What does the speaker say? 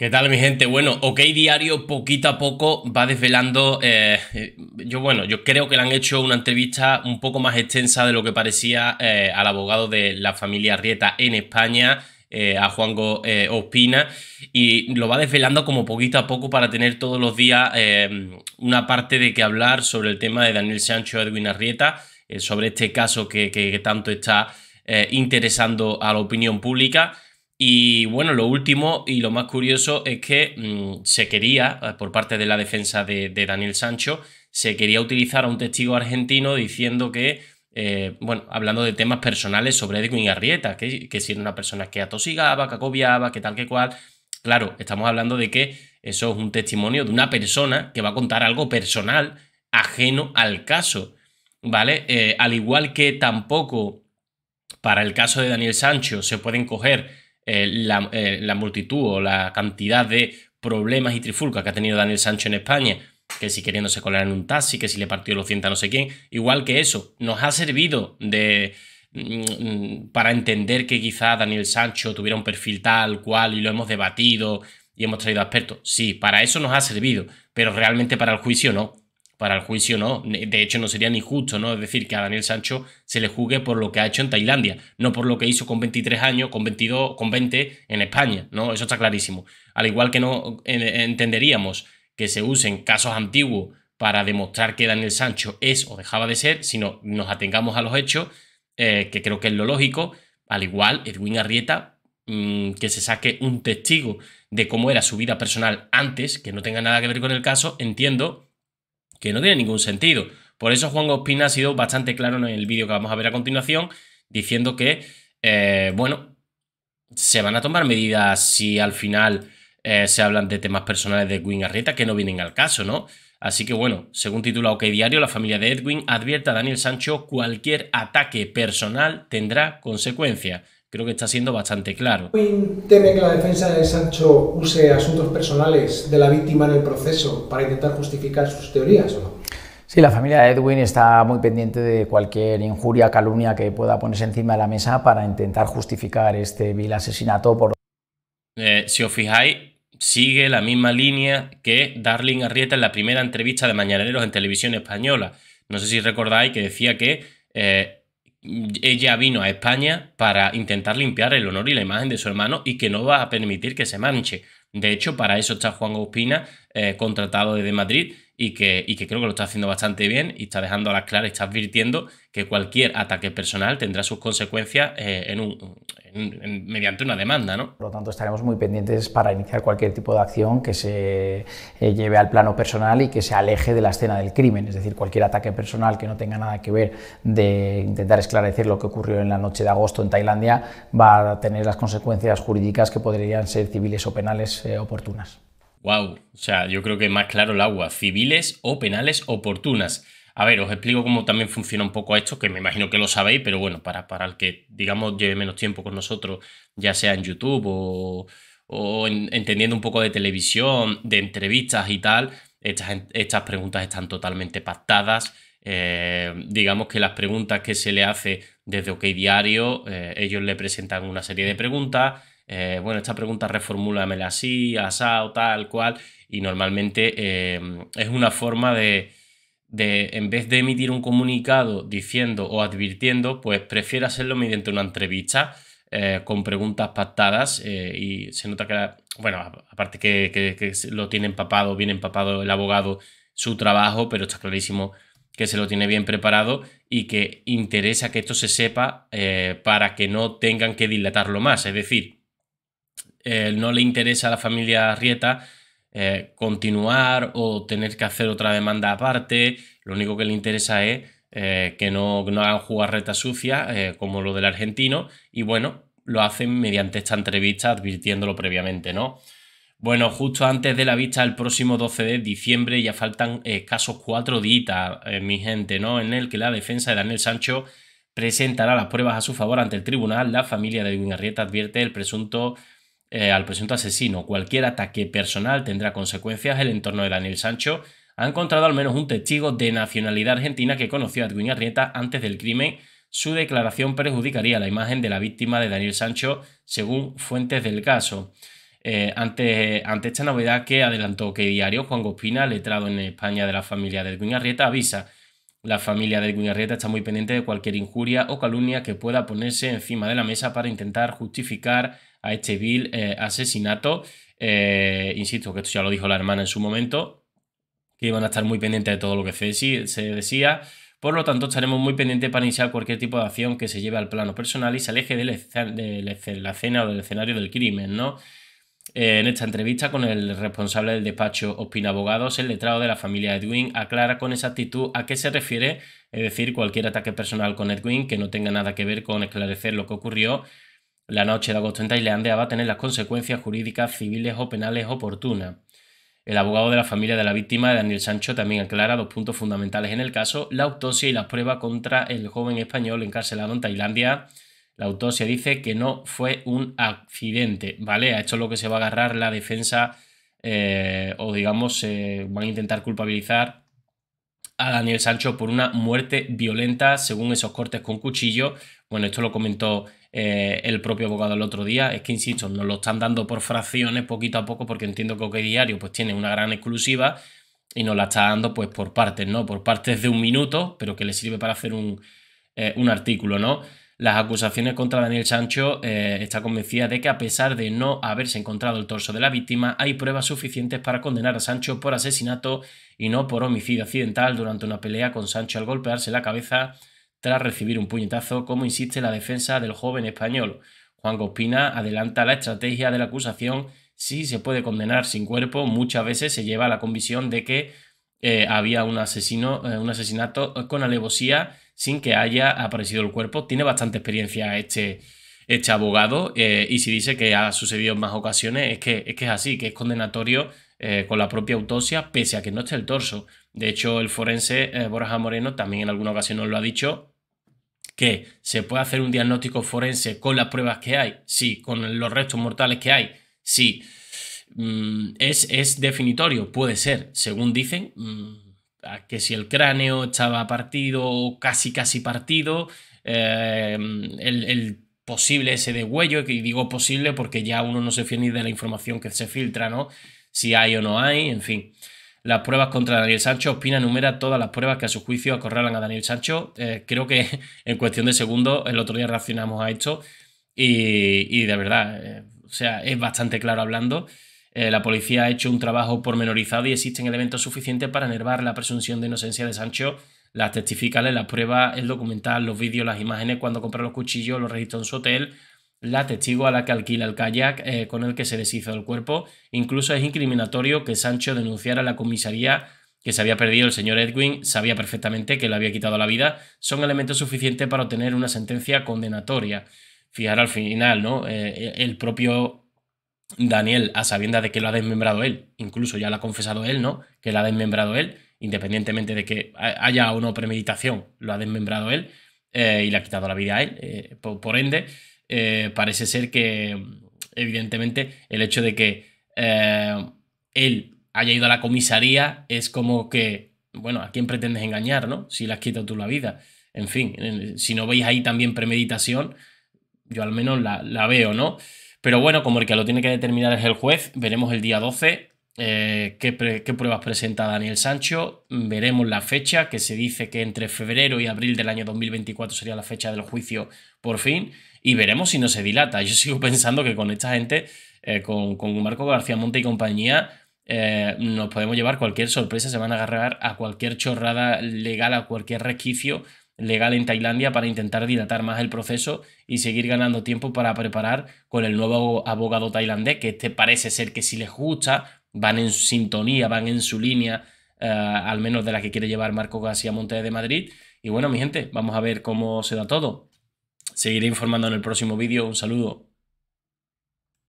¿Qué tal mi gente? Bueno, OK Diario poquito a poco va desvelando, eh, yo bueno, yo creo que le han hecho una entrevista un poco más extensa de lo que parecía eh, al abogado de la familia Rieta en España, eh, a Juanjo Ospina, y lo va desvelando como poquito a poco para tener todos los días una parte de que hablar sobre el tema de Daniel Sancho Edwin Arrieta, sobre este caso que tanto está interesando a la opinión pública. Y bueno, lo último y lo más curioso es que mm, se quería, eh, por parte de la defensa de, Daniel Sancho, se quería utilizar a un testigo argentino diciendo que, eh, bueno, hablando de temas personales sobre Edwin Arrieta, que, que si era una persona que atosigaba, que acobiaba, que tal que cual. Claro, estamos hablando de que eso es un testimonio de una persona que va a contar algo personal ajeno al caso, ¿vale? Eh, al igual que tampoco para el caso de Daniel Sancho se pueden coger eh, eh, la, multitud o la cantidad de problemas y trifulcas que ha tenido Daniel Sancho en España, que si queriéndose colar en un taxi, que si le partió los dientes a no sé quién, igual que eso, nos ha servido de mm, para entender que quizá Daniel Sancho tuviera un perfil tal cual y lo hemos debatido y hemos traído expertos. Sí, para eso nos ha servido, pero realmente para el juicio no para el juicio no. De hecho, no sería ni justo, ¿no? Es decir, que a Daniel Sancho se le juzgue por lo que ha hecho en Tailandia, no por lo que hizo con 23 años, con 22, con 20 en España, ¿no? Eso está clarísimo. Al igual que no entenderíamos que se usen casos antiguos para demostrar que Daniel Sancho es o dejaba de ser, sino nos atengamos a los hechos, eh, que creo que es lo lógico. Al igual, Edwin Arrieta, mm, que se saque un testigo de cómo era su vida personal antes, que no tenga nada que ver con el caso, entiendo que no tiene ningún sentido. Por eso Juan Ospina ha sido bastante claro en el vídeo que vamos a ver a continuación, diciendo que, eh, bueno, se van a tomar medidas si al final eh, se hablan de temas personales de Edwin Arrieta que no vienen al caso, ¿no? Así que bueno, según titula OK Diario, la familia de Edwin advierte a Daniel Sancho cualquier ataque personal tendrá consecuencias creo que está siendo bastante claro. teme que la defensa de Sancho use asuntos personales de la víctima en el proceso para intentar justificar sus teorías o no? Sí, la familia de Edwin está muy pendiente de cualquier injuria, calumnia que pueda ponerse encima de la mesa para intentar justificar este vil asesinato. Por... Eh, si os fijáis, sigue la misma línea que Darling Arrieta en la primera entrevista de Mañaneros en televisión española. No sé si recordáis que decía que eh, ella vino a España para intentar limpiar el honor y la imagen de su hermano y que no va a permitir que se manche. De hecho, para eso está Juan Gospina, eh, contratado desde Madrid, y que, creo que lo está haciendo bastante bien y está dejando a las claras está advirtiendo que cualquier ataque personal tendrá sus consecuencias eh, mediante una demanda. ¿no? Por lo tanto, estaremos muy pendientes para iniciar cualquier tipo de acción que se eh, lleve al plano personal y que se aleje de la escena del crimen, es decir, cualquier ataque personal que no tenga nada que ver de intentar esclarecer lo que ocurrió en la noche de agosto en Tailandia va a tener las consecuencias jurídicas que podrían ser civiles o penales eh, oportunas. Wow, o sea, yo creo que más claro el agua, civiles o penales oportunas. A ver, os explico cómo también funciona un poco esto, que me imagino que lo sabéis, pero bueno, para, para el que, digamos, lleve menos tiempo con nosotros, ya sea en YouTube o, en, entendiendo un poco de televisión, de entrevistas y tal, estas, estas preguntas están totalmente pactadas. Eh, digamos que las preguntas que se le hace desde OK Diario, eh, ellos le presentan una serie de preguntas eh, bueno, esta pregunta reformúlamela así, asado, tal, cual, y normalmente em, es una forma de, de, en vez de emitir un comunicado diciendo o advirtiendo, pues prefiere hacerlo mediante una entrevista eh, con preguntas pactadas eh, y se nota que, bueno, aparte que, que, lo tiene empapado, bien empapado el abogado su trabajo, pero está clarísimo que se lo tiene bien preparado y que interesa que esto se sepa para que no tengan que dilatarlo más. Es decir, eh, no le interesa a la familia Arrieta eh, continuar o tener que hacer otra demanda aparte, lo único que le interesa es eh, que, no, hagan no, hagan sucia sucias como lo del argentino y bueno, lo hacen mediante esta entrevista advirtiéndolo previamente, ¿no? Bueno, justo antes de la vista, el próximo 12 de diciembre, ya faltan casos cuatro días, mi gente, ¿no? En el que la defensa de Daniel Sancho presentará las pruebas a su favor ante el tribunal. La familia de Edwin Arrieta advierte el presunto eh, al presunto asesino. Cualquier ataque personal tendrá consecuencias. El entorno de Daniel Sancho ha encontrado al menos un testigo de nacionalidad argentina que conoció a Edwin Arrieta antes del crimen. Su declaración perjudicaría la imagen de la víctima de Daniel Sancho, según fuentes del caso. Eh, ante, ante, esta novedad que adelantó que Diario, Juan Gospina, letrado en España de la familia de Edwin Arrieta, avisa la familia de Arrieta está muy pendiente de cualquier injuria o calumnia que pueda ponerse encima de la mesa para intentar justificar a este vil eh, asesinato. Eh, insisto que esto ya lo dijo la hermana en su momento, que iban a estar muy pendientes de todo lo que se, decía. Por lo tanto, estaremos muy pendientes para iniciar cualquier tipo de acción que se lleve al plano personal y se aleje de la escena o del escenario del crimen, ¿no? Eh, en esta entrevista con el responsable del despacho Ospina Abogados, el letrado de la familia Edwin aclara con exactitud a qué se refiere, es decir, cualquier ataque personal con Edwin que no tenga nada que ver con esclarecer lo que ocurrió la noche de agosto en Tailandia va a tener las consecuencias jurídicas, civiles o penales oportunas. El abogado de la familia de la víctima, Daniel Sancho, también aclara dos puntos fundamentales en el caso, la autopsia y la prueba contra el joven español encarcelado en Tailandia. La autopsia dice que no fue un accidente, ¿vale? A esto es lo que se va a agarrar la defensa eh, o digamos eh, van a intentar culpabilizar a Daniel Sancho por una muerte violenta según esos cortes con cuchillo. Bueno, esto lo comentó eh, el propio abogado el otro día. Es que, insisto, nos lo están dando por fracciones poquito a poco porque entiendo que OK Diario pues, tiene una gran exclusiva y nos la está dando pues por partes, ¿no? Por partes de un minuto, pero que le sirve para hacer un, eh, artículo, ¿no? Las acusaciones contra Daniel Sancho eh, está convencida de que a pesar de no haberse encontrado el torso de la víctima, hay pruebas suficientes para condenar a Sancho por asesinato y no por homicidio accidental durante una pelea con Sancho al golpearse la cabeza tras recibir un puñetazo, como insiste la defensa del joven español. Juan Gospina adelanta la estrategia de la acusación. Si se puede condenar sin cuerpo, muchas veces se lleva a la convicción de que eh, había un, asesino, eh, un asesinato con alevosía sin que haya aparecido el cuerpo. Tiene bastante experiencia este, este abogado eh, y si dice que ha sucedido en más ocasiones es que es, que es así, que es condenatorio con la propia autopsia pese a que no esté el torso. De hecho, el forense Borja Moreno también en alguna ocasión nos lo ha dicho, que se puede hacer un diagnóstico forense con las pruebas que hay, sí, con los restos mortales que hay, sí. Mm, ¿Es, es definitorio? Puede ser, según dicen, mm, que si el cráneo estaba partido, o casi casi partido, eh, el, posible ese huello, y digo posible porque ya uno no se fía ni de la información que se filtra, ¿no? Si hay o no hay, en fin las pruebas contra Daniel Sancho. Ospina enumera todas las pruebas que a su juicio acorralan a Daniel Sancho. Eh, creo que en cuestión de segundos, el otro día reaccionamos a esto y, de verdad, eh, o sea, es bastante claro hablando. Eh, la policía ha hecho un trabajo pormenorizado y existen elementos suficientes para enervar la presunción de inocencia de Sancho. Las testificales, las pruebas, el documental, los vídeos, las imágenes, cuando compró los cuchillos, los registros en su hotel, la testigo a la que alquila el kayak eh, con el que se deshizo el cuerpo. Incluso es incriminatorio que Sancho denunciara a la comisaría que se había perdido el señor Edwin, sabía perfectamente que le había quitado la vida, son elementos suficientes para obtener una sentencia condenatoria. Fijar al final, ¿no? Eh, eh, el propio Daniel, a sabiendas de que lo ha desmembrado él, incluso ya lo ha confesado él, ¿no? Que lo ha desmembrado él, independientemente de que haya o no premeditación, lo ha desmembrado él y le ha quitado la vida a él, por ende. Eh, parece ser que, evidentemente, el hecho de que eh, él haya ido a la comisaría es como que, bueno, ¿a quién pretendes engañar, no? Si le has quitado tú la vida. En fin, si no veis ahí también premeditación, yo al menos la, la veo, ¿no? Pero bueno, como el que lo tiene que determinar es el juez, veremos el día 12 eh, qué, pruebas presenta Daniel Sancho. Veremos la fecha, que se dice que entre febrero y abril del año 2024 sería la fecha del juicio por fin. Y veremos si no se dilata. Yo sigo pensando que con esta gente, eh, con, con, Marco García Monte y compañía, eh, nos podemos llevar cualquier sorpresa. Se van a agarrar a cualquier chorrada legal, a cualquier resquicio legal en Tailandia para intentar dilatar más el proceso y seguir ganando tiempo para preparar con el nuevo abogado tailandés, que este parece ser que si les gusta van en sintonía, van en su línea, eh, al menos de la que quiere llevar Marco García Montes de Madrid. Y bueno, mi gente, vamos a ver cómo se da todo. Seguiré informando en el próximo vídeo. Un saludo.